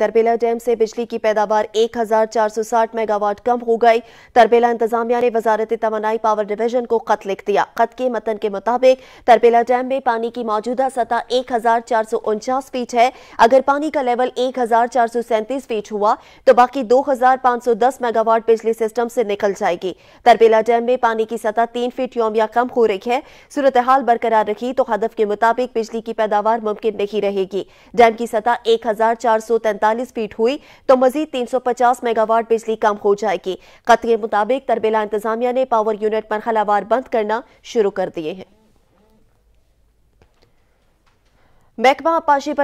Tarbela dam से बिजली की पैदावार 1460 मेगावाट कम हो गई तरबेला इंतजामिया ने वजारत तोानाई पावर डिवीजन को खत लिख दिया खत के मतन के मुताबिक तरबेला डैम में पानी की मौजूदा सतह एक फीट है अगर पानी का लेवल एक फीट हुआ तो बाकी 2510 मेगावाट बिजली सिस्टम से निकल जाएगी तरबेला डैम में पानी की सतह तीन फीट योमिया कम हो रही है सूरत हाल बरकरार रखी तो हदफ के मुताबिक बिजली की पैदावार मुमकिन नहीं रहेगी डैम की सतह एक तैंतालीस फीट हुई तो मजीद तीन सौ पचास मेगावाट बिजली कम हो जाएगी खत के मुताबिक तरबेला इंतजामिया ने पावर यूनिट मरहलावार बंद करना शुरू कर दिए हैं महकमा आपाशी